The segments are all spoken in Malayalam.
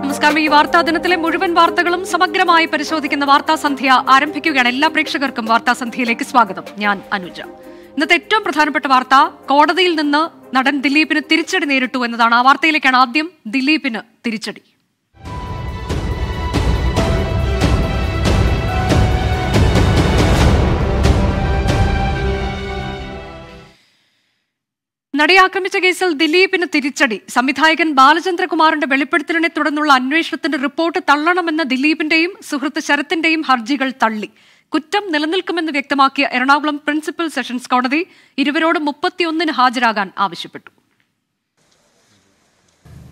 നമസ്കാരം ഈ വാർത്താ ദിനത്തിലെ മുഴുവൻ വാർത്തകളും സമഗ്രമായി പരിശോധിക്കുന്ന വാർത്താ സന്ധ്യ ആരംഭിക്കുകയാണ് എല്ലാ പ്രേക്ഷകർക്കും വാർത്താ സന്ധ്യയിലേക്ക് സ്വാഗതം ഞാൻ അനുജ ഇന്നത്തെ ഏറ്റവും പ്രധാനപ്പെട്ട വാർത്ത കോടതിയിൽ നിന്ന് നടൻ ദിലീപിന് തിരിച്ചടി നേരിട്ടു എന്നതാണ് ആ വാർത്തയിലേക്കാണ് ആദ്യം ദിലീപിന് തിരിച്ചടി നടി ആക്രമിച്ച കേസിൽ ദിലീപിന് തിരിച്ചടി സംവിധായകൻ ബാലചന്ദ്രകുമാറിന്റെ വെളിപ്പെടുത്തലിനെ തുടർന്നുള്ള അന്വേഷണത്തിന്റെ റിപ്പോർട്ട് തള്ളണമെന്ന ദിലീപിന്റെയും സുഹൃത്ത് ശരത്തിന്റെയും ഹർജികൾ തള്ളി കുറ്റം നിലനിൽക്കുമെന്ന് വ്യക്തമാക്കിയ എറണാകുളം പ്രിൻസിപ്പൽ സെഷൻസ് കോടതി ഇരുവരോട് മുപ്പത്തിയൊന്നിന് ഹാജരാകാൻ ആവശ്യപ്പെട്ടു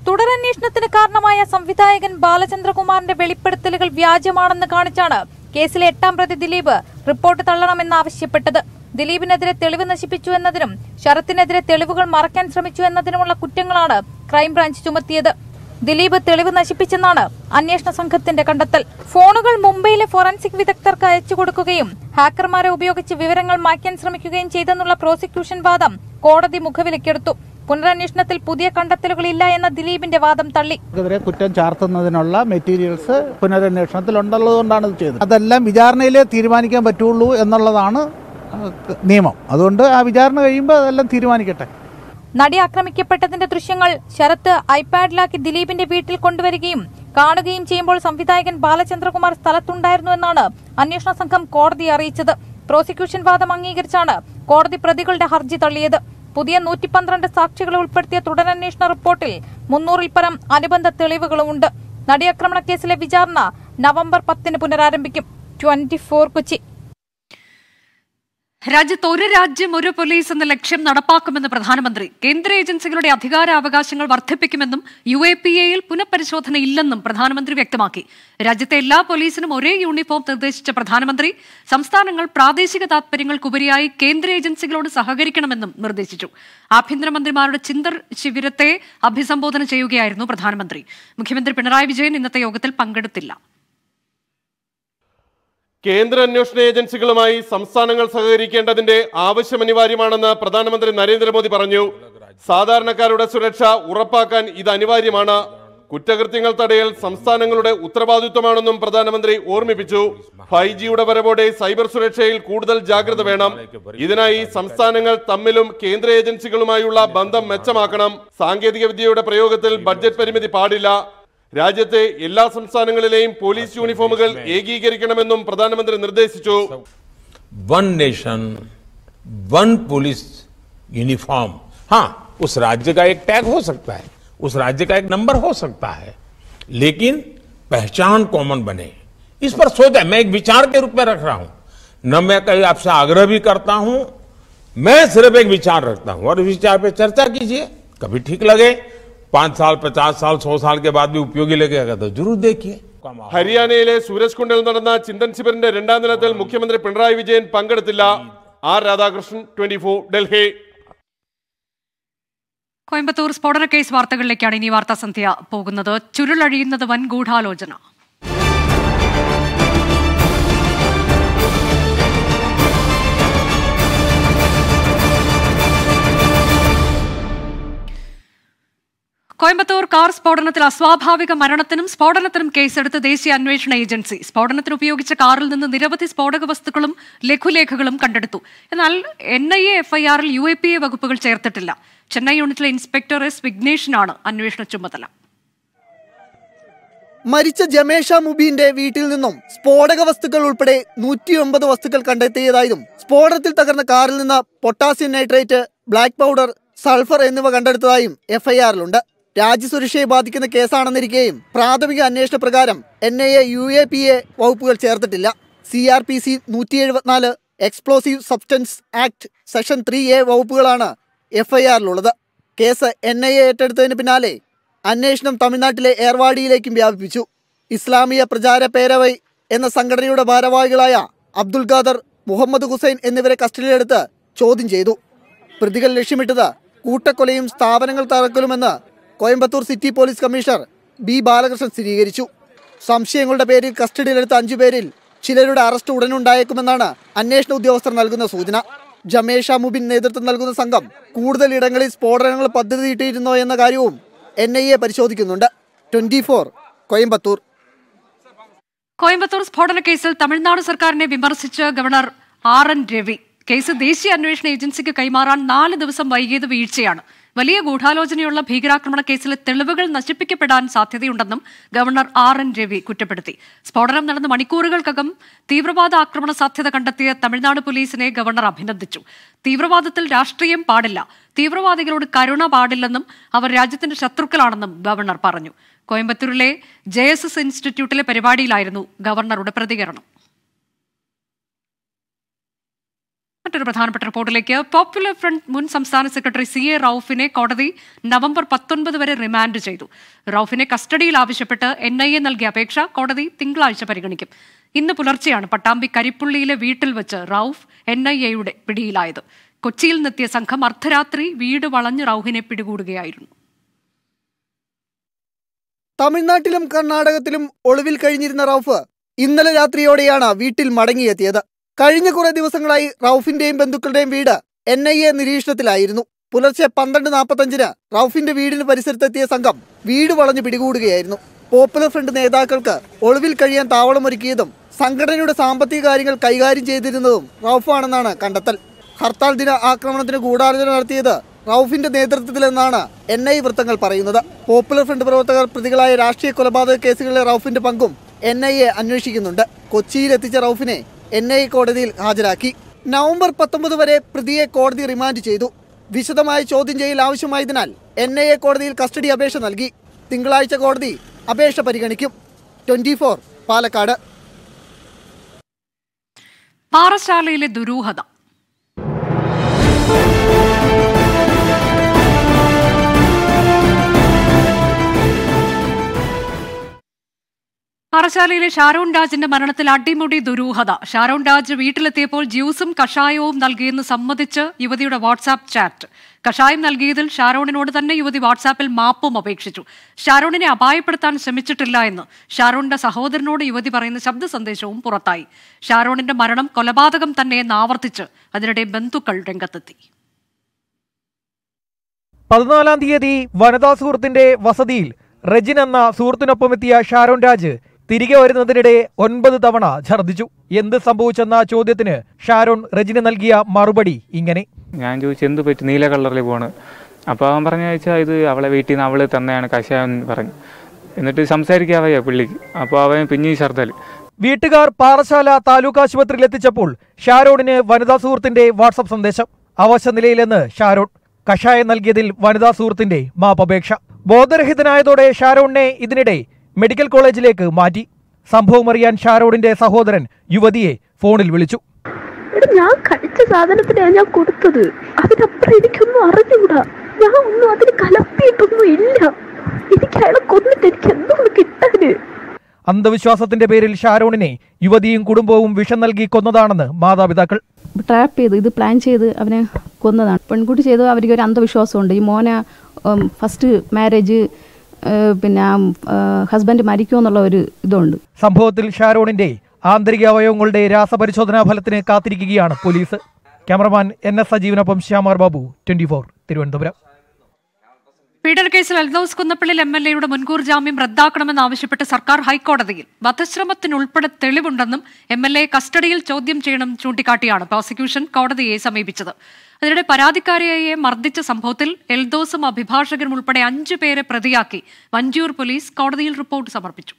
തുടരന്വേഷണത്തിന് കാരണമായ സംവിധായകൻ ബാലചന്ദ്രകുമാറിന്റെ വെളിപ്പെടുത്തലുകൾ വ്യാജമാണെന്ന് കാണിച്ചാണ് കേസിലെ എട്ടാം പ്രതി ദിലീപ് റിപ്പോർട്ട് തള്ളണമെന്ന് ആവശ്യപ്പെട്ടത് ദിലീപിനെതിരെ തെളിവ് നശിപ്പിച്ചു എന്നതിനും ശരത്തിനെതിരെ തെളിവുകൾ മറക്കാൻ ശ്രമിച്ചു എന്നതിനുമുള്ള കുറ്റങ്ങളാണ് ക്രൈംബ്രാഞ്ച് ചുമത്തിയത് ദിലീപ് തെളിവ് നശിപ്പിച്ചെന്നാണ് അന്വേഷണ സംഘത്തിന്റെ കണ്ടെത്തൽ ഫോണുകൾ മുംബൈയിലെ ഫോറൻസിക് വിദഗ്ധർക്ക് അയച്ചു കൊടുക്കുകയും ഹാക്കർമാരെ ഉപയോഗിച്ച് വിവരങ്ങൾ മായ്ക്കാൻ ശ്രമിക്കുകയും ചെയ്തെന്നുള്ള പ്രോസിക്യൂഷൻ വാദം കോടതി മുഖവിലക്കെടുത്തു പുനരന്വേഷണത്തിൽ പുതിയ കണ്ടെത്തലുകളില്ല എന്ന ദിലീപിന്റെ വാദം തള്ളി കുറ്റം ചാർത്തുന്നതിനുള്ള മെറ്റീരിയൽസ് പുനരന്വേഷണത്തിൽ ഉണ്ടുള്ളതുകൊണ്ടാണ് ചെയ്തത് അതെല്ലാം വിചാരണയിലെ തീരുമാനിക്കാൻ പറ്റുള്ളൂ എന്നുള്ളതാണ് നിയമം അതുകൊണ്ട് ആ വിചാരണ കഴിയുമ്പോൾ അതെല്ലാം തീരുമാനിക്കട്ടെ നടി ആക്രമിക്കപ്പെട്ടതിന്റെ ദൃശ്യങ്ങൾ ശരത്ത് ഐപാഡിലാക്കി ദിലീപിന്റെ വീട്ടിൽ കൊണ്ടുവരികയും കാണുകയും ചെയ്യുമ്പോൾ സംവിധായകൻ ബാലചന്ദ്രകുമാർ സ്ഥലത്തുണ്ടായിരുന്നുവെന്നാണ് അന്വേഷണ സംഘം കോടതിയെ അറിയിച്ചത് പ്രോസിക്യൂഷൻ വാദം അംഗീകരിച്ചാണ് കോടതി പ്രതികളുടെ ഹർജി തള്ളിയത് പുതിയ നൂറ്റി പന്ത്രണ്ട് സാക്ഷികളെ ഉൾപ്പെടുത്തിയ തുടരന്വേഷണ റിപ്പോർട്ടിൽ മുന്നൂറിൽ പരം അനുബന്ധ തെളിവുകളുമുണ്ട് നടിയാക്രമണ കേസിലെ വിചാരണ നവംബർ പത്തിന് പുനരാരംഭിക്കും ട്വന്റി ഫോർ കൊച്ചി രാജ്യത്ത് ഒരു രാജ്യം ഒരു പോലീസ് എന്ന ലക്ഷ്യം നടപ്പാക്കുമെന്ന് പ്രധാനമന്ത്രി കേന്ദ്ര ഏജൻസികളുടെ അധികാരാവകാശങ്ങൾ വർദ്ധിപ്പിക്കുമെന്നും യു എ പി എയിൽ പുനഃപരിശോധനയില്ലെന്നും പ്രധാനമന്ത്രി വ്യക്തമാക്കി രാജ്യത്തെ എല്ലാ പോലീസിനും ഒരേ യൂണിഫോം നിർദ്ദേശിച്ച പ്രധാനമന്ത്രി സംസ്ഥാനങ്ങൾ പ്രാദേശിക താൽപര്യങ്ങൾക്കുപരിയായി കേന്ദ്ര ഏജൻസികളോട് സഹകരിക്കണമെന്നും നിർദ്ദേശിച്ചു ആഭ്യന്തരമന്ത്രിമാരുടെ ചിന്തർ ശിബിരത്തെ അഭിസംബോധന ചെയ്യുകയായിരുന്നു പ്രധാനമന്ത്രി മുഖ്യമന്ത്രി പിണറായി വിജയൻ ഇന്നത്തെ യോഗത്തിൽ പങ്കെടുത്തില്ല കേന്ദ്ര അന്വേഷണ ഏജൻസികളുമായി സംസ്ഥാനങ്ങൾ സഹകരിക്കേണ്ടതിന്റെ ആവശ്യം അനിവാര്യമാണെന്ന് പ്രധാനമന്ത്രി നരേന്ദ്രമോദി പറഞ്ഞു സാധാരണക്കാരുടെ സുരക്ഷ ഉറപ്പാക്കാൻ ഇത് അനിവാര്യമാണ് കുറ്റകൃത്യങ്ങൾ തടയൽ സംസ്ഥാനങ്ങളുടെ ഉത്തരവാദിത്വമാണെന്നും പ്രധാനമന്ത്രി ഓർമ്മിപ്പിച്ചു ഫൈവ് ജിയുടെ വരവോടെ സൈബർ സുരക്ഷയിൽ കൂടുതൽ ജാഗ്രത വേണം ഇതിനായി സംസ്ഥാനങ്ങൾ തമ്മിലും കേന്ദ്ര ഏജൻസികളുമായുള്ള ബന്ധം മെച്ചമാക്കണം സാങ്കേതിക വിദ്യയുടെ പ്രയോഗത്തിൽ ബഡ്ജറ്റ് പരിമിതി പാടില്ല राज्य संस्थान यूनिफोम പോലീസ് യൂണിഫോമുകൾ ഏകീകരിക്കണമെന്നും പ്രധാനമന്ത്രി നിർദ്ദേശിച്ചു वन पुलिस यूनिफॉर्म हाँ उस राज्य का एक टैग हो सकता है उस राज्य का एक नंबर हो सकता है लेकिन पहचान कॉमन बने इस पर सोचा मैं एक विचार के रूप में रख रहा हूं न मैं कहीं आपसे आग्रह भी करता हूं मैं सिर्फ एक विचार रखता हूं और इस विचार पर चर्चा कीजिए कभी ठीक लगे പാഞ്ച് സാൽ പച്ചാസ് സാൽ സോ സാൽ കെ ബാദ് ഉപയോഗി ലഗേഗത് ജറൂർ ദേഖിയേ ഹരിയാനയിലെ സൂരജ് കുണ്ടിൽ നടന്ന ചിന്തൻ ശിബിറിന്റെ രണ്ടാം ദിനത്തിൽ മുഖ്യമന്ത്രി പിണറായി വിജയൻ പങ്കെടുത്തില്ല ആർ രാധാകൃഷ്ണൻ ട്വന്റി ഡൽഹി കോയമ്പത്തൂർ സ്ഫോടന കേസ് വാർത്തകളിലേക്കാണ് ഇനി വാർത്താ പോകുന്നത് ചുരുളഴിയുന്നത് വൻ ഗൂഢാലോചന കോയമ്പത്തൂർ കാർ സ്ഫോടനത്തിൽ അസ്വാഭാവിക മരണത്തിനും സ്ഫോടനത്തിനും കേസെടുത്ത് ദേശീയ അന്വേഷണ ഏജൻസി സ്ഫോടനത്തിന് ഉപയോഗിച്ച കാറിൽ നിന്ന് നിരവധി സ്ഫോടക വസ്തുക്കളും ലഘുലേഖകളും കണ്ടെടുത്തു എന്നാൽ എൻ ഐ എ എഫ്ഐആറിൽ യു എ പി എ വകുപ്പുകൾ ചേർത്തിട്ടില്ല ചെന്നൈ യൂണിറ്റിലെ ഇൻസ്പെക്ടർ എസ് വിഘ്നേഷിനാണ് അന്വേഷണ ചുമതല മരിച്ച ജമേഷ മുബീന്റെ വീട്ടിൽ നിന്നും സ്ഫോടക വസ്തുക്കൾ ഉൾപ്പെടെ ഒമ്പത് വസ്തുക്കൾ കണ്ടെത്തിയതായും സ്ഫോടനത്തിൽ തകർന്ന കാറിൽ നിന്ന് potassium nitrate black powder sulphur എന്നിവ കണ്ടെടുത്തതായും എഫ്ഐആറിലുണ്ട് രാജ്യസുരക്ഷയെ ബാധിക്കുന്ന കേസാണെന്നിരിക്കുകയും പ്രാഥമിക അന്വേഷണ പ്രകാരം N I A U A P A വകുപ്പുകൾ ചേർത്തിട്ടില്ല സി ആർ പി സി നൂറ്റി എഴുപത്തിനാല് explosive substance act section three A വകുപ്പുകളാണ് എഫ് ഐ ആറിലുള്ളത് കേസ് എൻ ഐ എ ഏറ്റെടുത്തതിന് പിന്നാലെ അന്വേഷണം തമിഴ്നാട്ടിലെ ഏർവാടിയിലേക്കും വ്യാപിപ്പിച്ചു ഇസ്ലാമിയ പ്രചാര പേരവൈ എന്ന സംഘടനയുടെ ഭാരവാഹികളായ അബ്ദുൽ ഖാദർ മുഹമ്മദ് ഹുസൈൻ എന്നിവരെ കസ്റ്റഡിയിലെടുത്ത് ചോദ്യം ചെയ്തു പ്രതികൾ ലക്ഷ്യമിട്ടത് കൂട്ടക്കൊലയും സ്ഥാപനങ്ങൾ തകർക്കലുമെന്ന് Coimbatore city police commissioner B Balakrishnan സ്ഥിരീകരിച്ചു സംശയങ്ങളുടെ പേരിൽ കസ്റ്റഡിയിലെടുത്ത അഞ്ചുപേരിൽ ചിലരുടെ അറസ്റ്റ് ഉടനുണ്ടായേക്കുമെന്നാണ് അന്വേഷണ ഉദ്യോഗസ്ഥർ നൽകുന്ന സൂചന ജമേഷ മുബിൻ നേതൃത്വം നൽകുന്ന സംഘം കൂടുതൽ ഇടങ്ങളിൽ സ്ഫോടനങ്ങൾ പദ്ധതി ഇട്ടിരുന്നോ എന്ന കാര്യവും എൻ ഐ എ പരിശോധിക്കുന്നുണ്ട് ട്വന്റി ഫോർ കോയമ്പത്തൂർ കോയമ്പത്തൂർ സ്ഫോടന കേസിൽ തമിഴ്നാട് സർക്കാരിനെ വിമർശിച്ച് governor R N Ravi case ദേശീയ അന്വേഷണ ഏജൻസിക്ക് കൈമാറാൻ നാല് ദിവസം വൈകിയത് വീഴ്ചയാണ് വലിയ ഗൂഢാലോചനയുള്ള ഭീകരാക്രമണ കേസിലെ തെളിവുകൾ നശിപ്പിക്കപ്പെടാൻ സാധ്യതയുണ്ടെന്നും ഗവർണർ ആർ എൻ രവി കുറ്റപ്പെടുത്തി സ്ഫോടനം നടന്ന മണിക്കൂറുകൾക്കകം തീവ്രവാദ ആക്രമണ സാധ്യത കണ്ടെത്തിയ തമിഴ്നാട് പോലീസിനെ ഗവർണർ അഭിനന്ദിച്ചു തീവ്രവാദത്തിൽ രാഷ്ട്രീയം പാടില്ല തീവ്രവാദികളോട് കരുണ പാടില്ലെന്നും അവർ രാജ്യത്തിന്റെ ശത്രുക്കളാണെന്നും ഗവർണർ പറഞ്ഞു കോയമ്പത്തൂരിലെ ജെ ഇൻസ്റ്റിറ്റ്യൂട്ടിലെ പരിപാടിയിലായിരുന്നു ഗവർണറുടെ പ്രതികരണം മറ്റൊരു പ്രധാനപ്പെട്ട റിപ്പോർട്ടിലേക്ക് പോപ്പുലർ ഫ്രണ്ട് മുൻ സംസ്ഥാന സെക്രട്ടറി സി എ റൌഫിനെ കോടതി നവംബർ പത്തൊൻപത് വരെ റിമാൻഡ് ചെയ്തു റൌഫിനെ കസ്റ്റഡിയിൽ ആവശ്യപ്പെട്ട് എൻ ഐ എ നൽകിയ അപേക്ഷ കോടതി തിങ്കളാഴ്ച പരിഗണിക്കും ഇന്ന് പുലർച്ചെയാണ് പട്ടാമ്പി കരിപ്പുള്ളിയിലെ വീട്ടിൽ വെച്ച് റൌഫ് എൻ ഐ എയുടെ പിടിയിലായത് കൊച്ചിയിൽ നിന്നെത്തിയ സംഘം അർദ്ധരാത്രി വീട് വളഞ്ഞ് റൌഫിനെ പിടികൂടുകയായിരുന്നു തമിഴ്നാട്ടിലും കർണാടകത്തിലും ഒളിവിൽ കഴിഞ്ഞിരുന്ന റൌഫ് ഇന്നലെ രാത്രിയോടെയാണ് വീട്ടിൽ മടങ്ങിയെത്തിയത് കഴിഞ്ഞ കുറേ ദിവസങ്ങളായി റൌഫിന്റെയും ബന്ധുക്കളുടെയും വീട് എൻ ഐ എ നിരീക്ഷണത്തിലായിരുന്നു പുലർച്ചെ പന്ത്രണ്ട് നാൽപ്പത്തഞ്ചിന് റൌഫിന്റെ വീടിന് പരിസരത്തെത്തിയ സംഘം വീട് വളഞ്ഞു പിടികൂടുകയായിരുന്നു പോപ്പുലർ ഫ്രണ്ട് നേതാക്കൾക്ക് ഒളിവിൽ കഴിയാൻ താവളമൊരുക്കിയതും സംഘടനയുടെ സാമ്പത്തിക കാര്യങ്ങൾ കൈകാര്യം ചെയ്തിരുന്നതും റൌഫാണെന്നാണ് കണ്ടെത്തൽ ഹർത്താൽ ദിന ആക്രമണത്തിന് ഗൂഢാലോചന നടത്തിയത് റൌഫിന്റെ നേതൃത്വത്തിലെന്നാണ് എൻ ഐ വൃത്തങ്ങൾ പറയുന്നത് പോപ്പുലർ ഫ്രണ്ട് പ്രവർത്തകർ പ്രതികളായ രാഷ്ട്രീയ കൊലപാതക കേസുകളിലെ റൌഫിന്റെ പങ്കും എൻ ഐ എ അന്വേഷിക്കുന്നുണ്ട് കൊച്ചിയിൽ എത്തിച്ച റൌഫിനെ എൻ ഐ കോടതിയിൽ ഹാജരാക്കി നവംബർ പത്തൊമ്പത് വരെ പ്രതിയെ കോടതി റിമാൻഡ് ചെയ്തു വിശദമായ ചോദ്യം ചെയ്യൽ ആവശ്യമായതിനാൽ എൻ ഐ എ കോടതിയിൽ കസ്റ്റഡി അപേക്ഷ നൽകി തിങ്കളാഴ്ച കോടതി അപേക്ഷ പരിഗണിക്കും ട്വന്റി പാലക്കാട് പാറശാലയിലെ ദുരൂഹത പറശാലയിലെ ഷാരോൺ രാജിന്റെ മരണത്തിൽ അടിമുടി ദുരൂഹത ഷാരോൺ രാജ് വീട്ടിലെത്തിയപ്പോൾ ജ്യൂസും കഷായവും നൽകിയെന്ന് സമ്മതിച്ച് യുവതിയുടെ വാട്സാപ്പ് ചാറ്റ് കഷായം നൽകിയതിൽ ഷാരോണിനോട് തന്നെ യുവതി വാട്സാപ്പിൽ മാപ്പും അപേക്ഷിച്ചു ഷാരോണിനെ അപായപ്പെടുത്താൻ ശ്രമിച്ചിട്ടില്ല എന്ന് ഷാരോണിന്റെ സഹോദരനോട് യുവതി പറയുന്ന ശബ്ദ സന്ദേശവും പുറത്തായി ഷാരോണിന്റെ മരണം കൊലപാതകം തന്നെയെന്ന് ആവർത്തിച്ച് അതിനിടെ ബന്ധുക്കൾ രംഗത്തെത്തി പതിനാലാം തീയതി വനിതാ സുഹൃത്തിന്റെ വസതിയിൽ റെജിൻ എന്ന എത്തിയ ഷാരോൺ രാജ് തിരികെ വരുന്നതിനിടെ ഒൻപത് തവണ ഛർദ്ദിച്ചു എന്ത് സംഭവിച്ചെന്ന ചോദ്യത്തിന് ഷാരോൺ റജിന് നൽകിയ മറുപടി ഇങ്ങനെ ഞാൻ ചോദിച്ചു എന്ത് പറ്റി നീല കളറിൽ പോണ് അപ്പൊ അവൻ പറഞ്ഞു വെച്ചാൽ ഇത് അവളെ വീട്ടിൽ നിന്ന് അവള് തന്നെയാണ് കഷായം പറഞ്ഞു എന്നിട്ട് സംസാരിക്കാവയ്യ പുള്ളിക്ക് അപ്പൊ അവൻ പിന്നെയും ഛർദ്ദൽ വീട്ടുകാർ പാറശാല താലൂക്ക് ആശുപത്രിയിൽ എത്തിച്ചപ്പോൾ ഷാരോണിന് വനിതാ സുഹൃത്തിന്റെ വാട്സപ്പ് സന്ദേശം അവശ നിലയിലെന്ന് ഷാരോൺ കഷായം നൽകിയതിൽ വനിതാ സുഹൃത്തിന്റെ മാപ്പപേക്ഷ ബോധരഹിതനായതോടെ ഷാരോണിനെ ഇതിനിടെ മെഡിക്കൽ കോളേജിലേക്ക് മാറ്റി സംഭവം അറിയാൻ ഷാരോഡിന്റെ സഹോദരൻ യുവതിയെ ഫോണിൽ വിളിച്ചു ഞാൻ കഴിച്ച സാധനത്തിനാണ് ഞാൻ കൊടുത്തത് അതിനപ്പുറം എനിക്കൊന്നും അറിഞ്ഞുകൂടാ ഞാൻ ഒന്നും അതിന് കലപ്പിയിട്ടൊന്നും ഇല്ല എനിക്ക് അയാളെ കൊന്നിട്ട് എനിക്ക് എന്തൊന്ന് കിട്ടാന് അന്ധവിശ്വാസത്തിന്റെ പേരിൽ ഷാരോണിനെ യുവതിയും കുടുംബവും വിഷം നൽകി കൊന്നതാണെന്ന് മാതാപിതാക്കൾ ട്രാപ്പ് ചെയ്ത് ഇത് പ്ലാൻ ചെയ്ത് അവനെ കൊന്നതാണ് പെൺകുട്ടി ചെയ്ത് അവർക്ക് ഒരു അന്ധവിശ്വാസമുണ്ട് ഈ മോനെ ഫസ്റ്റ് മാരേജ് പിന്നെ ഹസ്ബൻഡ് എന്നുള്ള ഒരു ഇതുണ്ട് സംഭവത്തിൽ ഷാരോണിന്റെ ആന്തരിക അവയവങ്ങളുടെ രാസപരിശോധനാ ഫലത്തിന് കാത്തിരിക്കുകയാണ് പോലീസ് ക്യാമറമാൻ എൻ എസ് അജീവനൊപ്പം ശ്യാമാർ ബാബു ട്വന്റി ഫോർ തിരുവനന്തപുരം പീഡന കേസിൽ അൽദോസ് കുന്നപ്പള്ളി എം എൽ എയുടെ മുൻകൂർ ജാമ്യം റദ്ദാക്കണമെന്നാവശ്യപ്പെട്ട് സർക്കാർ ഹൈക്കോടതിയിൽ വധശ്രമത്തിനുൾപ്പെടെ തെളിവുണ്ടെന്നും എം എൽ എ കസ്റ്റഡിയിൽ ചോദ്യം ചെയ്യണം ചൂണ്ടിക്കാട്ടിയാണ് പ്രോസിക്യൂഷൻ കോടതിയെ സമീപിച്ചത് അതിനിടെ പരാതിക്കാരിയെ മർദ്ദിച്ച സംഭവത്തിൽ എൽദോസും അഭിഭാഷകരും ഉൾപ്പെടെ അഞ്ചു പേരെ പ്രതിയാക്കി വഞ്ചൂർ പോലീസ് കോടതിയിൽ റിപ്പോർട്ട് സമർപ്പിച്ചു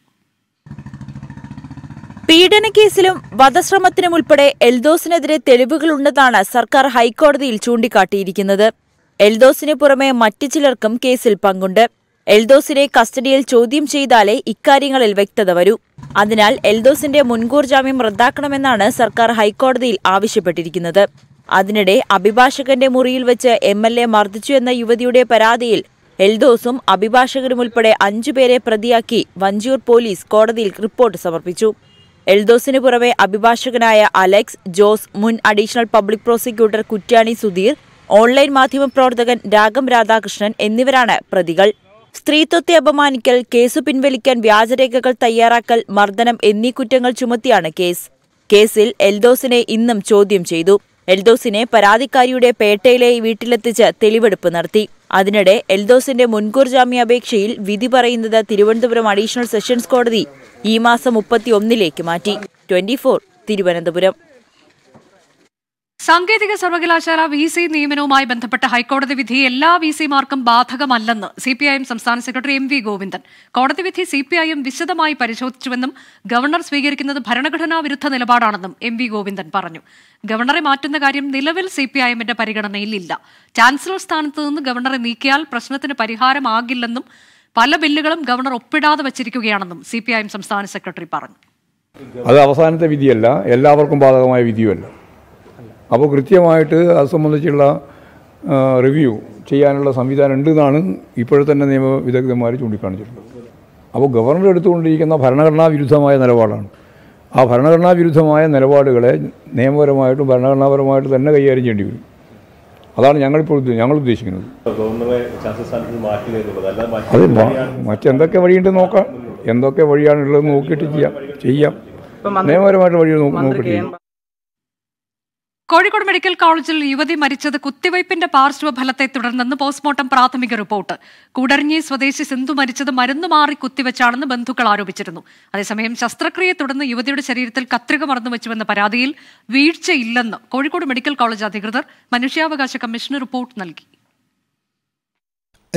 പീഡനക്കേസിലും വധശ്രമത്തിനും ഉൾപ്പെടെ എൽദോസിനെതിരെ തെളിവുകളുണ്ടെന്നാണ് സർക്കാർ ഹൈക്കോടതിയിൽ ചൂണ്ടിക്കാട്ടിയിരിക്കുന്നത് എൽദോസിന് പുറമെ മറ്റു ചിലർക്കും കേസിൽ പങ്കുണ്ട് എൽദോസിനെ കസ്റ്റഡിയിൽ ചോദ്യം ചെയ്താലേ ഇക്കാര്യങ്ങളിൽ വ്യക്തത വരൂ അതിനാൽ എൽദോസിന്റെ മുൻകൂർ ജാമ്യം റദ്ദാക്കണമെന്നാണ് സർക്കാർ ഹൈക്കോടതിയിൽ ആവശ്യപ്പെട്ടിരിക്കുന്നത് അതിനിടെ അഭിഭാഷകന്റെ മുറിയിൽ വെച്ച് എം എൽ എ മർദ്ദിച്ചു എന്ന യുവതിയുടെ പരാതിയിൽ എൽദോസും അഭിഭാഷകരും ഉൾപ്പെടെ അഞ്ചുപേരെ പ്രതിയാക്കി വഞ്ചിയൂർ പോലീസ് കോടതിയിൽ റിപ്പോർട്ട് സമർപ്പിച്ചു എൽദോസിന് പുറമെ അഭിഭാഷകനായ അലക്സ് ജോസ് മുൻ additional public prosecutor Kuttiyani Sudheer online മാധ്യമ പ്രവർത്തകൻ രാഗം രാധാകൃഷ്ണൻ എന്നിവരാണ് പ്രതികൾ സ്ത്രീത്വത്തെ അപമാനിക്കൽ കേസ് പിൻവലിക്കാൻ വ്യാജരേഖകൾ തയ്യാറാക്കൽ മർദ്ദനം എന്നീ കുറ്റങ്ങൾ ചുമത്തിയാണ് കേസ് കേസിൽ എൽദോസിനെ ഇന്നും ചോദ്യം ചെയ്തു എൽദോസിനെ പരാതിക്കാരിയുടെ പേട്ടയിലെ വീട്ടിലെത്തിച്ച് തെളിവെടുപ്പ് നടത്തി അതിനിടെ എൽദോസിന്റെ മുൻകൂർ ജാമ്യാപേക്ഷയിൽ വിധി പറയുന്നത് തിരുവനന്തപുരം അഡീഷണൽ സെഷൻസ് കോടതി ഈ മാസം മുപ്പത്തിയൊന്നിലേക്ക് മാറ്റി ട്വന്റി തിരുവനന്തപുരം സാങ്കേതിക സർവകലാശാല വി സി നിയമനവുമായി ബന്ധപ്പെട്ട ഹൈക്കോടതി വിധി എല്ലാ വി സിമാർക്കും ബാധകമല്ലെന്ന് സി പി ഐ എം സംസ്ഥാന സെക്രട്ടറി എം വി ഗോവിന്ദൻ കോടതി വിധി സി പി ഐ എം വിശദമായി പരിശോധിച്ചുവെന്നും ഗവർണർ സ്വീകരിക്കുന്നത് ഭരണഘടനാ വിരുദ്ധ നിലപാടാണെന്നും എം വി ഗോവിന്ദൻ പറഞ്ഞു ഗവർണറെ മാറ്റുന്ന കാര്യം നിലവിൽ സി പി ഐ എമ്മിന്റെ പരിഗണനയിലില്ല ചാൻസലർ സ്ഥാനത്ത് നിന്ന് ഗവർണറെ നീക്കിയാൽ പ്രശ്നത്തിന് പരിഹാരമാകില്ലെന്നും പല ബില്ലുകളും ഗവർണർ ഒപ്പിടാതെ വച്ചിരിക്കുകയാണെന്നും സി പി ഐ എം സംസ്ഥാന സെക്രട്ടറി പറഞ്ഞു അത് അവസാനത്തെ വിധിയല്ല എല്ലാവർക്കും ബാധകമായ വിധിയുമല്ല അപ്പോൾ കൃത്യമായിട്ട് അത് സംബന്ധിച്ചുള്ള റിവ്യൂ ചെയ്യാനുള്ള സംവിധാനം ഉണ്ടെന്നാണ് ഇപ്പോഴത്തന്നെ നിയമ വിദഗ്ധന്മാർ ചൂണ്ടിക്കാണിച്ചിട്ടുള്ളത് അപ്പോൾ ഗവർണർ എടുത്തുകൊണ്ടിരിക്കുന്ന ഭരണഘടനാ വിരുദ്ധമായ നിലപാടാണ് ആ ഭരണഘടനാ വിരുദ്ധമായ നിലപാടുകളെ നിയമപരമായിട്ടും ഭരണഘടനാപരമായിട്ടും തന്നെ കൈകാര്യം ചെയ്യേണ്ടി വരും അതാണ് ഞങ്ങളിപ്പോൾ ഞങ്ങൾ ഉദ്ദേശിക്കുന്നത് അത് മറ്റെന്തൊക്കെ വഴിയുണ്ട് നോക്കാം എന്തൊക്കെ വഴിയാണുള്ളത് നോക്കിയിട്ട് ചെയ്യാം ചെയ്യാം നിയമപരമായിട്ട് വഴി നോക്കിയിട്ട് ചെയ്യാം കോഴിക്കോട് മെഡിക്കൽ കോളേജിൽ യുവതി മരിച്ചത് കുത്തിവയ്പിന്റെ പാർശ്വഫലത്തെ തുടർന്നെന്ന് പോസ്റ്റ്മോർട്ടം പ്രാഥമിക റിപ്പോർട്ട് കൂടരഞ്ഞി സ്വദേശി സിന്ധു മരിച്ചത് മരുന്നു മാറി കുത്തിവെച്ചാണെന്ന് ബന്ധുക്കൾ ആരോപിച്ചിരുന്നു അതേസമയം ശസ്ത്രക്രിയയെ തുടർന്ന് യുവതിയുടെ ശരീരത്തിൽ കത്രിക മറന്നു വെച്ചുവെന്ന പരാതിയിൽ വീഴ്ചയില്ലെന്ന് കോഴിക്കോട് മെഡിക്കൽ കോളേജ് അധികൃതർ മനുഷ്യാവകാശ കമ്മീഷന് റിപ്പോർട്ട് നൽകി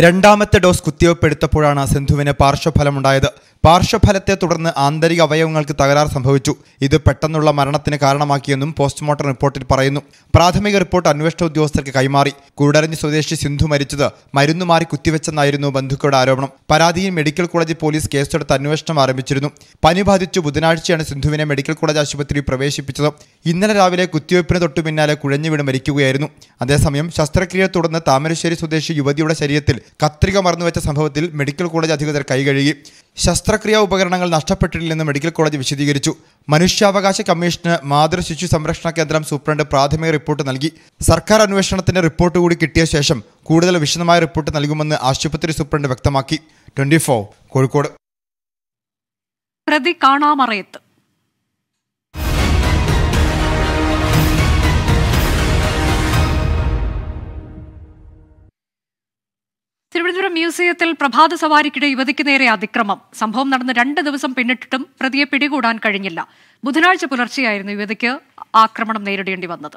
രണ്ടാമത്തെ ഡോസ് കുത്തിവെപ്പെടുത്തപ്പോഴാണ് സിന്ധുവിന് പാർശ്വഫലമുണ്ടായത് പാർശ്വഫലത്തെ തുടർന്ന് ആന്തരിക അവയവങ്ങൾക്ക് തകരാർ സംഭവിച്ചു ഇത് പെട്ടെന്നുള്ള മരണത്തിന് കാരണമാക്കിയെന്നും പോസ്റ്റ്മോർട്ടം റിപ്പോർട്ടിൽ പറയുന്നു പ്രാഥമിക റിപ്പോർട്ട് അന്വേഷണ ഉദ്യോഗസ്ഥർക്ക് കൈമാറി കൂടരഞ്ഞ് സ്വദേശി സിന്ധു മരിച്ചത് മരുന്നു മാറി കുത്തിവെച്ചെന്നായിരുന്നു ബന്ധുക്കളുടെ ആരോപണം പരാതിയിൽ മെഡിക്കൽ കോളേജ് പോലീസ് കേസെടുത്ത് അന്വേഷണം ആരംഭിച്ചിരുന്നു പനി ബാധിച്ചു ബുധനാഴ്ചയാണ് സിന്ധുവിനെ മെഡിക്കൽ കോളേജ് ആശുപത്രിയിൽ പ്രവേശിപ്പിച്ചത് ഇന്നലെ രാവിലെ കുത്തിവയ്പ്പിന് തൊട്ടു പിന്നാലെ കുഴഞ്ഞുവീണ് മരിക്കുകയായിരുന്നു അതേസമയം ശസ്ത്രക്രിയയെ തുടർന്ന് താമരശ്ശേരി സ്വദേശി യുവതിയുടെ ശരീരത്തിൽ കത്രിക മറന്നുവെച്ച സംഭവത്തിൽ മെഡിക്കൽ കോളേജ് അധികൃതർ കൈകഴുകി ശസ്ത്രക്രിയാ ഉപകരണങ്ങൾ നഷ്ടപ്പെട്ടിട്ടില്ലെന്ന് മെഡിക്കൽ കോളേജ് വിശദീകരിച്ചു മനുഷ്യാവകാശ കമ്മീഷന് മാതൃ ശിശു സംരക്ഷണ കേന്ദ്രം സൂപ്രണ്ട് പ്രാഥമിക റിപ്പോർട്ട് നൽകി സർക്കാർ അന്വേഷണത്തിന്റെ റിപ്പോർട്ട് കൂടി കിട്ടിയ ശേഷം കൂടുതൽ വിശദമായ റിപ്പോർട്ട് നൽകുമെന്ന് ആശുപത്രി സൂപ്രണ്ട് വ്യക്തമാക്കി ട്വന്റി കോഴിക്കോട് പ്രതി കാണാമറയത്ത് തിരുവനന്തപുരം മ്യൂസിയത്തിൽ പ്രഭാത സവാരിക്കിടെ യുവതിക്ക് നേരെ അതിക്രമം സംഭവം നടന്ന് രണ്ട് ദിവസം പിന്നിട്ടിട്ടും പ്രതിയെ പിടികൂടാൻ കഴിഞ്ഞില്ല ബുധനാഴ്ച പുലർച്ചെയായിരുന്നു യുവതിക്ക് ആക്രമണം നേരിടേണ്ടി വന്നത്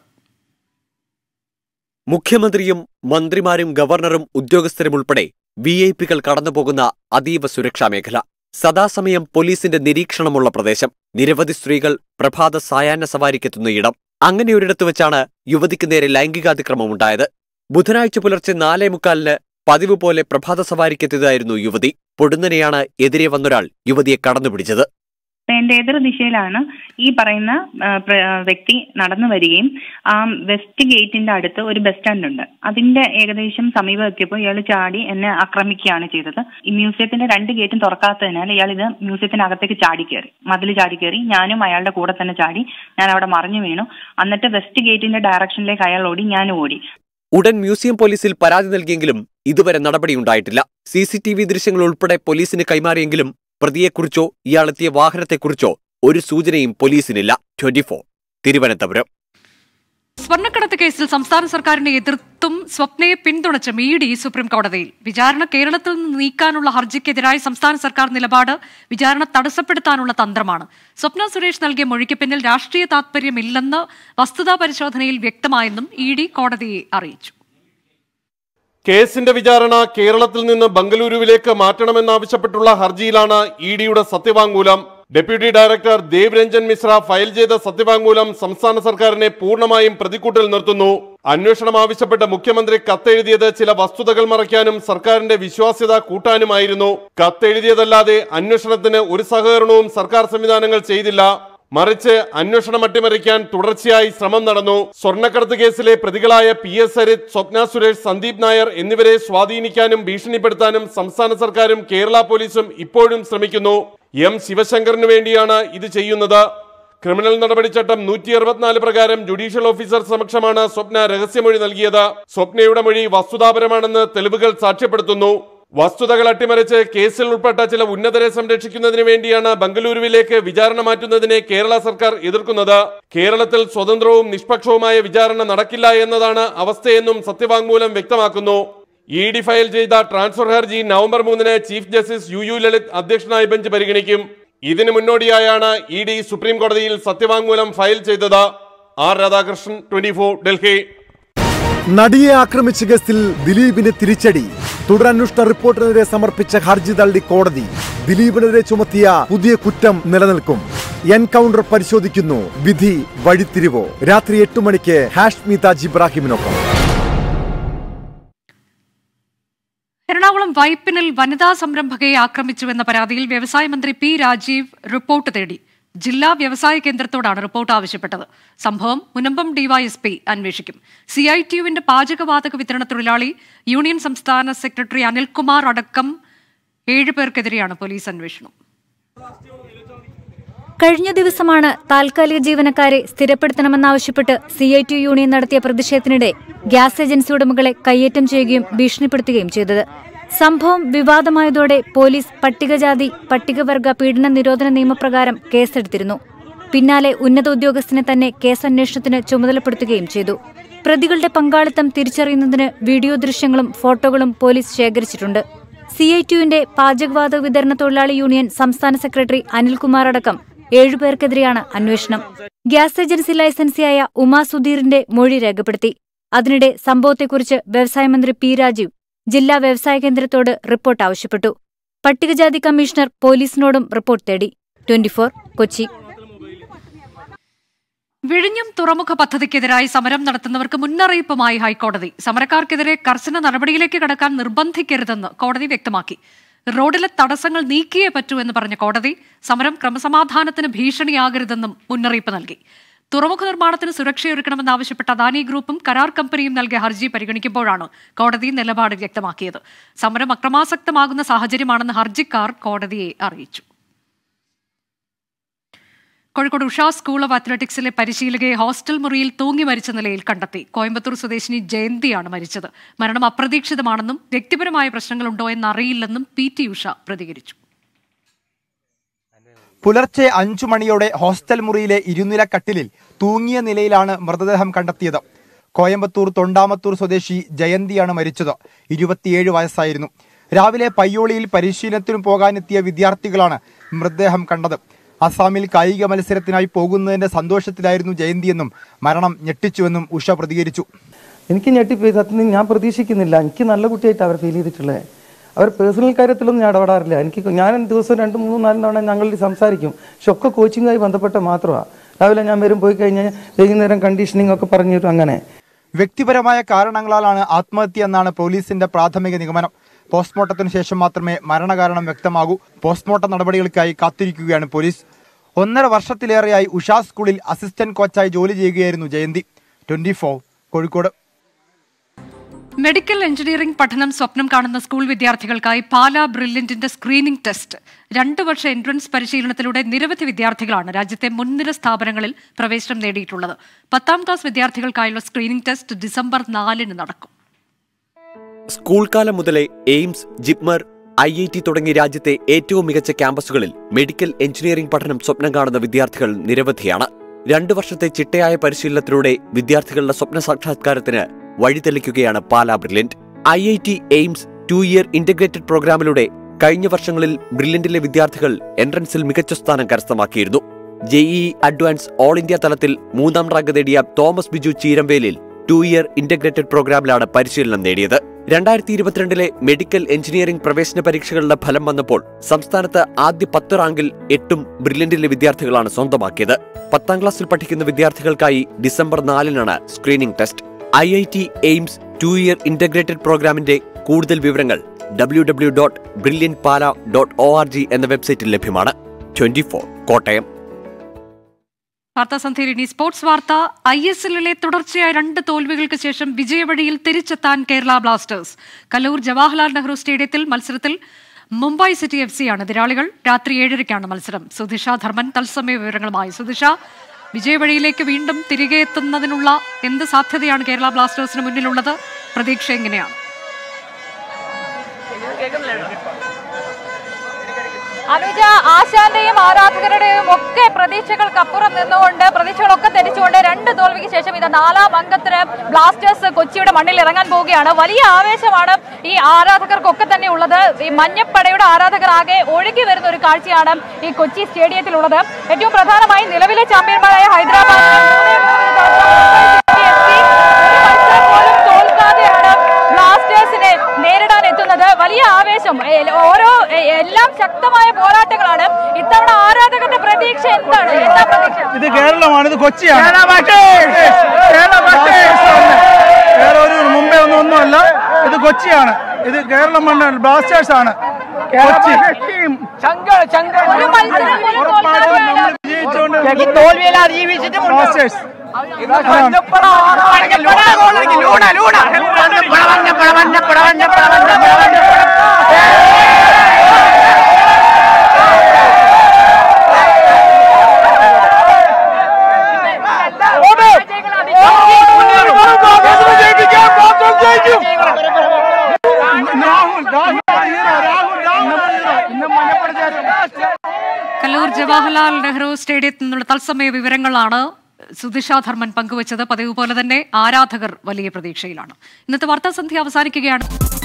മുഖ്യമന്ത്രിയും മന്ത്രിമാരും ഗവർണറും ഉദ്യോഗസ്ഥരും ഉൾപ്പെടെ വി ഐ പികൾ കടന്നുപോകുന്ന അതീവ സുരക്ഷാ മേഖല സദാസമയം പോലീസിന്റെ നിരീക്ഷണമുള്ള പ്രദേശം നിരവധി സ്ത്രീകൾ പ്രഭാത സായാഹ്ന സവാരിക്കെത്തുന്ന ഇടം അങ്ങനെയൊരിടത്ത് വെച്ചാണ് യുവതിക്ക് നേരെ ലൈംഗികാതിക്രമം ഉണ്ടായത് ബുധനാഴ്ച പുലർച്ചെ നാലേ മുക്കാലിന് പതിവ് പോലെ പ്രഭാത സവാരിക്കെത്തിയതായിരുന്നു യുവതി പൊടുന്നനെയാണ് എതിരെ വന്നൊരാൾ യുവതിയെ കടന്നു പിടിച്ചത് എന്റെ ദിശയിലാണ് ഈ പറയുന്ന വ്യക്തി നടന്നു വരികയും ആ വെസ്റ്റ് ഗേറ്റിന്റെ അടുത്ത് ഒരു ബസ് സ്റ്റാൻഡ് ഉണ്ട് അതിന്റെ ഏകദേശം സമീപം എത്തിയപ്പോൾ ഇയാൾ ചാടി എന്നെ ആക്രമിക്കുകയാണ് ചെയ്തത് ഈ മ്യൂസിയത്തിന്റെ രണ്ട് ഗേറ്റും തുറക്കാത്തതിനാൽ ഇയാൾ ഇത് മ്യൂസിയത്തിനകത്തേക്ക് ചാടി കയറി മതിൽ ചാടി കയറി ഞാനും അയാളുടെ കൂടെ തന്നെ ചാടി ഞാൻ അവിടെ മറിഞ്ഞു വീണു എന്നിട്ട് വെസ്റ്റ് ഗേറ്റിന്റെ ഡയറക്ഷനിലേക്ക് അയാൾ ഓടി ഞാനും ഓടി ഉടൻ മ്യൂസിയം പോലീസിൽ പരാതി നൽകിയെങ്കിലും ഇതുവരെ നടപടിയുണ്ടായിട്ടില്ല സി സി ടി വി ദൃശ്യങ്ങൾ ഉൾപ്പെടെ പോലീസിന് കൈമാറിയെങ്കിലും പ്രതിയെക്കുറിച്ചോ ഇയാളെത്തിയ വാഹനത്തെക്കുറിച്ചോ ഒരു സൂചനയും പോലീസിനില്ല ട്വന്റി ഫോർ തിരുവനന്തപുരം സ്വർണ്ണക്കടത്ത് കേസിൽ സംസ്ഥാന സർക്കാരിനെ എതിർത്തും സ്വപ്നയെ പിന്തുണച്ച മീഡി സുപ്രീം കോടതിയിൽ വിചാരണ കേരളത്തിൽ നിന്ന് നീക്കാനുള്ള ഹർജിക്കെതിരായ സംസ്ഥാന സർക്കാർ നിലപാട് വിചാരണ തടസ്സപ്പെടുത്താനുള്ള തന്ത്രമാണ് സ്വപ്ന സുരേഷ് നൽകിയ മൊഴിക്ക് പിന്നിൽ രാഷ്ട്രീയ താത്പര്യമില്ലെന്ന് വസ്തുതാ പരിശോധനയിൽ വ്യക്തമായെന്നും ഇ ഡി കോടതിയെ അറിയിച്ചു കേസിന്റെ വിചാരണ കേരളത്തിൽ നിന്ന് ബംഗളൂരുവിലേക്ക് മാറ്റണമെന്നാവശ്യപ്പെട്ടുള്ള ഹർജിയിലാണ് ഇ ഡിയുടെ സത്യവാങ്മൂലം deputy director Dev Ranjan Mishra file ചെയ്ത സത്യവാങ്മൂലം സംസ്ഥാന സർക്കാരിനെ പൂർണ്ണമായും പ്രതിക്കൂട്ടൽ നിർത്തുന്നു അന്വേഷണം ആവശ്യപ്പെട്ട് മുഖ്യമന്ത്രി കത്തെഴുതിയത് ചില വസ്തുതകൾ മറയ്ക്കാനും സർക്കാരിന്റെ വിശ്വാസ്യത കൂട്ടാനുമായിരുന്നു കത്തെഴുതിയതല്ലാതെ അന്വേഷണത്തിന് ഒരു സഹകരണവും സർക്കാർ സംവിധാനങ്ങൾ ചെയ്തില്ല മറിച്ച് അന്വേഷണം അട്ടിമറിക്കാൻ തുടർച്ചയായി ശ്രമം നടന്നു സ്വർണ്ണക്കടത്ത് കേസിലെ പ്രതികളായ പി എസ് ഹരിത് സ്വപ്ന സുരേഷ് സന്ദീപ് നായർ എന്നിവരെ സ്വാധീനിക്കാനും ഭീഷണിപ്പെടുത്താനും സംസ്ഥാന സർക്കാരും കേരള പോലീസും ഇപ്പോഴും ശ്രമിക്കുന്നു എം ശിവശങ്കറിനു വേണ്ടിയാണ് ഇത് ചെയ്യുന്നത് ക്രിമിനൽ നടപടിച്ചട്ടം നൂറ്റി അറുപത്തിനാല് പ്രകാരം ജുഡീഷ്യൽ ഓഫീസർ സമക്ഷമാണ് സ്വപ്ന രഹസ്യമൊഴി നൽകിയത് സ്വപ്നയുടെ മൊഴി വസ്തുതാപരമാണെന്ന് തെളിവുകൾ സാക്ഷ്യപ്പെടുത്തുന്നു വസ്തുതകൾ അട്ടിമറിച്ച് കേസിൽ ഉൾപ്പെട്ട ചില ഉന്നതരെ സംരക്ഷിക്കുന്നതിന് വേണ്ടിയാണ് ബംഗളൂരുവിലേക്ക് വിചാരണ മാറ്റുന്നതിനെ കേരള സർക്കാർ എതിർക്കുന്നത് കേരളത്തിൽ സ്വതന്ത്രവും നിഷ്പക്ഷവുമായ വിചാരണ നടക്കില്ല എന്നതാണ് അവസ്ഥയെന്നും സത്യവാങ്മൂലം വ്യക്തമാക്കുന്നു ഇ ഡി ഫയൽ ചെയ്ത ട്രാൻസ്ഫർ ഹർജി നവംബർ മൂന്നിന് chief justice U U Lalit അധ്യക്ഷനായ ബെഞ്ച് പരിഗണിക്കും ഇതിനു മുന്നോടിയായാണ് ഇ ഡി സുപ്രീം കോടതിയിൽ സത്യവാങ്മൂലം ഫയൽ ചെയ്തത് ആർ രാധാകൃഷ്ണൻ ട്വന്റി ഡൽഹി നടിയെ ആക്രമിച്ച കേസിൽ ദിലീപിന് തിരിച്ചടി തുടരന്വേഷണ റിപ്പോർട്ടിനെതിരെ സമർപ്പിച്ച ഹർജി തള്ളി കോടതി ദിലീപിനെതിരെ ചുമത്തിയ പുതിയ കുറ്റം നിലനിൽക്കും എൻകൗണ്ടർ പരിശോധിക്കുന്നു വിധി വഴിത്തിരിവോ രാത്രി എട്ട് മണിക്ക് ഹാഷ്മി താജ് ഇബ്രാഹിമിനൊപ്പം എറണാകുളം വൈപ്പിനിൽ വനിതാ സംരംഭകയെ ആക്രമിച്ചുവെന്ന പരാതിയിൽ വ്യവസായ മന്ത്രി പി രാജീവ് റിപ്പോർട്ട് തേടി ജില്ലാ വ്യവസായ കേന്ദ്രത്തോടാണ് റിപ്പോർട്ട് ആവശ്യപ്പെട്ടത് സംഭവം മുനമ്പം ഡിവൈഎസ്പി അന്വേഷിക്കും സി ഐ ടി യുവിന്റെ പാചകവാതക വിതരണ തൊഴിലാളി യൂണിയൻ സംസ്ഥാന സെക്രട്ടറി അനിൽകുമാർ അടക്കം ഏഴ് പേർക്കെതിരെയാണ് പോലീസ് അന്വേഷണം കഴിഞ്ഞ ദിവസമാണ് താൽക്കാലിക ജീവനക്കാരെ സ്ഥിരപ്പെടുത്തണമെന്നാവശ്യപ്പെട്ട് സി ഐ ടി യൂണിയൻ നടത്തിയ പ്രതിഷേധത്തിനിടെ ഗ്യാസ് ഏജൻസി ഉടമകളെ കയ്യേറ്റം ചെയ്യുകയും ഭീഷണിപ്പെടുത്തുകയും ചെയ്തത് സംഭവം വിവാദമായതോടെ പോലീസ് പട്ടികജാതി പട്ടികവർഗ പീഡന നിരോധന നിയമപ്രകാരം കേസെടുത്തിരുന്നു പിന്നാലെ ഉന്നത ഉദ്യോഗസ്ഥനെ തന്നെ കേസന്വേഷണത്തിന് ചുമതലപ്പെടുത്തുകയും ചെയ്തു പ്രതികളുടെ പങ്കാളിത്തം തിരിച്ചറിയുന്നതിന് വീഡിയോ ദൃശ്യങ്ങളും ഫോട്ടോകളും പോലീസ് ശേഖരിച്ചിട്ടുണ്ട് സി ഐ ടിയുവിന്റെ പാചകവാതക വിതരണ തൊഴിലാളി യൂണിയൻ സംസ്ഥാന സെക്രട്ടറി അനിൽകുമാർ അടക്കം ഏഴുപേർക്കെതിരെയാണ് അന്വേഷണം ഗ്യാസ് ഏജൻസി ലൈസൻസിയായ ഉമാ സുധീറിന്റെ മൊഴി രേഖപ്പെടുത്തി അതിനിടെ സംഭവത്തെക്കുറിച്ച് വ്യവസായ മന്ത്രി പി രാജീവ് ജില്ലാ വ്യവസായ കേന്ദ്രത്തോട് റിപ്പോർട്ട് ആവശ്യപ്പെട്ടു പട്ടികജാതി കമ്മീഷണർ പോലീസിനോടും റിപ്പോർട്ട് തേടി ട്വന്റിഫോർ കൊച്ചി വിഴിഞ്ഞം തുറമുഖ പദ്ധതിക്കെതിരായി സമരം നടത്തുന്നവർക്ക് മുന്നറിയിപ്പുമായി ഹൈക്കോടതി സമരക്കാർക്കെതിരെ കർശന നടപടിയിലേക്ക് കടക്കാൻ നിർബന്ധിക്കരുതെന്ന് കോടതി വ്യക്തമാക്കി റോഡിലെ തടസ്സങ്ങൾ നീക്കിയേ പറ്റൂ എന്ന് പറഞ്ഞ കോടതി സമരം ക്രമസമാധാനത്തിന് ഭീഷണിയാകരുതെന്നും മുന്നറിയിപ്പ് നൽകി തുറമുഖ നിർമ്മാണത്തിന് സുരക്ഷയൊരുക്കണമെന്നാവശ്യപ്പെട്ട അദാനി ഗ്രൂപ്പും കരാർ കമ്പനിയും നൽകിയ ഹർജി പരിഗണിക്കുമ്പോഴാണ് കോടതി നിലപാട് വ്യക്തമാക്കിയത് സമരം അക്രമാസക്തമാകുന്ന സാഹചര്യമാണെന്ന് ഹർജിക്കാർ കോടതിയെ അറിയിച്ചു കോഴിക്കോട് ഉഷാ സ്കൂൾ ഓഫ് അത്ലറ്റിക്സിലെ പരിശീലകയെ ഹോസ്റ്റൽ മുറിയിൽ തൂങ്ങി മരിച്ച നിലയിൽ കണ്ടെത്തി കോയമ്പത്തൂർ സ്വദേശിനി ജയന്തിയാണ് മരിച്ചത് മരണം അപ്രതീക്ഷിതമാണെന്നും വ്യക്തിപരമായ പ്രശ്നങ്ങളുണ്ടോ എന്നറിയില്ലെന്നും പി ടി ഉഷ പ്രതികരിച്ചു പുലർച്ചെ അഞ്ചു മണിയോടെ ഹോസ്റ്റൽ മുറിയിലെ ഇരുനില കട്ടിലിൽ തൂങ്ങിയ നിലയിലാണ് മൃതദേഹം കണ്ടെത്തിയത് കോയമ്പത്തൂർ തൊണ്ടാമത്തൂർ സ്വദേശി ജയന്തിയാണ് മരിച്ചത് ഇരുപത്തിയേഴ് വയസ്സായിരുന്നു രാവിലെ പയ്യോളിയിൽ പരിശീലനത്തിനു പോകാനെത്തിയ വിദ്യാർത്ഥികളാണ് മൃതദേഹം കണ്ടത് അസാമിൽ കായിക മത്സരത്തിനായി പോകുന്നതിന്റെ സന്തോഷത്തിലായിരുന്നു ജയന്തിയെന്നും മരണം ഞെട്ടിച്ചുവെന്നും ഉഷ പ്രതികരിച്ചു എനിക്ക് ഞെട്ടിപ്പോയി സത്യം ഞാൻ പ്രതീക്ഷിക്കുന്നില്ല എനിക്ക് നല്ല കുട്ടിയായിട്ട് അവർ ഫീൽ ചെയ്തിട്ടുള്ളത് അവർ പേഴ്സണൽ കാര്യത്തിലൊന്നും ഞാൻ ഇടപെടാറില്ല എനിക്ക് ഞാൻ ദിവസം രണ്ട് മൂന്ന് നാല് തവണ ഞങ്ങളിൽ സംസാരിക്കും പക്ഷെ ഒക്കെ കോച്ചിങ്ങുമായി ബന്ധപ്പെട്ട് മാത്രമാണ് രാവിലെ ഞാൻ വരും പോയി കഴിഞ്ഞാൽ വൈകുന്നേരം കണ്ടീഷനിങ് ഒക്കെ പറഞ്ഞു തരും അങ്ങനെ വ്യക്തിപരമായ കാരണങ്ങളാലാണ് ആത്മഹത്യ എന്നാണ് പോലീസിന്റെ പ്രാഥമിക നിഗമനം പോസ്റ്റ്മോർട്ടത്തിന് ശേഷം മാത്രമേ മരണകാരണം വ്യക്തമാകൂ പോസ്റ്റ്മോർട്ടം നടപടികൾക്കായി കാത്തിരിക്കുകയാണ് പോലീസ് ഒന്നര വർഷത്തിലേറെയായി ഉഷാ സ്കൂളിൽ അസിസ്റ്റന്റ് കോച്ചായി ജോലി ചെയ്യുകയായിരുന്നു Jayanthi twenty Kozhikode medical engineering പഠനം സ്വപ്നം കാണുന്ന സ്കൂൾ വിദ്യാർത്ഥികൾക്കായി പാലാ ബ്രില്യന്റിന്റെ സ്ക്രീനിംഗ് ടെസ്റ്റ് രണ്ടു വർഷ എൻട്രൻസ് പരിശീലനത്തിലൂടെ നിരവധി വിദ്യാർത്ഥികളാണ് രാജ്യത്തെ മുൻനിര സ്ഥാപനങ്ങളിൽ പ്രവേശനം നേടിയിട്ടുള്ളത് പത്താം ക്ലാസ് വിദ്യാർത്ഥികൾക്കായുള്ള സ്ക്രീനിംഗ് ടെസ്റ്റ് ഡിസംബർ നാലിന് നടക്കും സ്കൂൾ കാലം മുതലേ AIIMS JIPMER I I T തുടങ്ങിയ രാജ്യത്തെ ഏറ്റവും മികച്ച ക്യാമ്പസുകളിൽ മെഡിക്കൽ എഞ്ചിനീയറിംഗ് പഠനം സ്വപ്നം കാണുന്ന വിദ്യാർത്ഥികൾ നിരവധിയാണ് രണ്ടു വർഷത്തെ ചിട്ടയായ പരിശീലനത്തിലൂടെ വിദ്യാർത്ഥികളുടെ സ്വപ്ന സാക്ഷാത്കാരത്തിന് വഴിതെളിക്കുകയാണ് Pala brilliant I I T AIIMS two year integrated പ്രോഗ്രാമിലൂടെ കഴിഞ്ഞ വർഷങ്ങളിൽ ബ്രില്യൻറ്റിലെ വിദ്യാർത്ഥികൾ എൻട്രൻസിൽ മികച്ച സ്ഥാനം കരസ്ഥമാക്കിയിരുന്നു ജെഇഇ അഡ്വാൻസ് ഓൾ ഇന്ത്യ തലത്തിൽ മൂന്നാം റാങ്ക് നേടിയ Thomas Biju Cheeramvelil two year integrated പ്രോഗ്രാമിലാണ് പരിശീലനം നേടിയത് രണ്ടായിരത്തി ഇരുപത്തിരണ്ടിലെ മെഡിക്കൽ എഞ്ചിനീയറിംഗ് പ്രവേശന പരീക്ഷകളുടെ ഫലം വന്നപ്പോൾ സംസ്ഥാനത്ത് ആദ്യ പത്ത് റാങ്കിൽ എട്ടും ബ്രില്യൻറ്റിലെ വിദ്യാർത്ഥികളാണ് സ്വന്തമാക്കിയത് പത്താം ക്ലാസ്സിൽ പഠിക്കുന്ന വിദ്യാർത്ഥികൾക്കായി ഡിസംബർ നാലിനാണ് screening test I I T AIIMS two year integrated പ്രോഗ്രാമിന്റെ കൂടുതൽ വിവരങ്ങൾ W W dot brilliant Pala dot O R G എന്ന വെബ്സൈറ്റിൽ ലഭ്യമാണ് ട്വന്റി ഫോർ കോട്ടയം വാർത്താസന്ധ്യയിൽ ഇനി സ്പോർട്സ് വാർത്ത ഐ എസ് എല്ലിലെ തുടർച്ചയായ രണ്ട് തോൽവികൾക്ക് ശേഷം വിജയവഴിയിൽ തിരിച്ചെത്താൻ കേരള ബ്ലാസ്റ്റേഴ്സ് കലൂർ ജവഹർലാൽ നെഹ്റു സ്റ്റേഡിയത്തിൽ മത്സരത്തിൽ മുംബൈ സിറ്റി എഫ് സിയാണ് എതിരാളികൾ രാത്രി ഏഴരയ്ക്കാണ് മത്സരം സുധിഷ ധർമ്മൻ തത്സമയ വിവരങ്ങളുമായി സുധിഷ വിജയവഴിയിലേക്ക് വീണ്ടും തിരികെ എത്തുന്നതിനുള്ള എന്ത് സാധ്യതയാണ് കേരള ബ്ലാസ്റ്റേഴ്സിന് മുന്നിലുള്ളത് പ്രതീക്ഷ എങ്ങനെയാണ് അനുജ ആശാന്റെയും ആരാധകരുടെയും ഒക്കെ പ്രതീക്ഷകൾക്കപ്പുറം നിന്നുകൊണ്ട് പ്രതീക്ഷകളൊക്കെ തെറ്റിച്ചുകൊണ്ട് രണ്ട് തോൽവിക്ക് ശേഷം ഇത് നാലാം അംഗത്തിന് ബ്ലാസ്റ്റേഴ്സ് കൊച്ചിയുടെ മണ്ണിൽ ഇറങ്ങാൻ പോവുകയാണ് വലിയ ആവേശമാണ് ഈ ആരാധകർക്കൊക്കെ തന്നെ ഉള്ളത് ഈ മഞ്ഞപ്പടയുടെ ആരാധകർ ആകെ ഒഴുകി വരുന്ന ഒരു കാഴ്ചയാണ് ഈ കൊച്ചി സ്റ്റേഡിയത്തിലുള്ളത് ഏറ്റവും പ്രധാനമായി നിലവിലെ ചാമ്പ്യന്മാരായ ഹൈദരാബാദ് കൊച്ചിയാണ് വേറെ ഒരു മുംബൈ ഒന്നും ഒന്നുമല്ല ഇത് കൊച്ചിയാണ് ഇത് കേരളം മണ്ണാണ് ബ്ലാസ്റ്റേഴ്സ് ആണ് കൊച്ചി ബ്ലാസ്റ്റേഴ്സ് ജവഹർലാൽ നെഹ്റു സ്റ്റേഡിയത്തിൽ നിന്നുള്ള തത്സമയ വിവരങ്ങളാണ് സുധിഷ ധർമ്മൻ പങ്കുവച്ചത് പതിവ് പോലെ തന്നെ ആരാധകർ വലിയ പ്രതീക്ഷയിലാണ് ഇന്നത്തെ വാർത്താസന്ധ്യ അവസാനിക്കുകയാണ്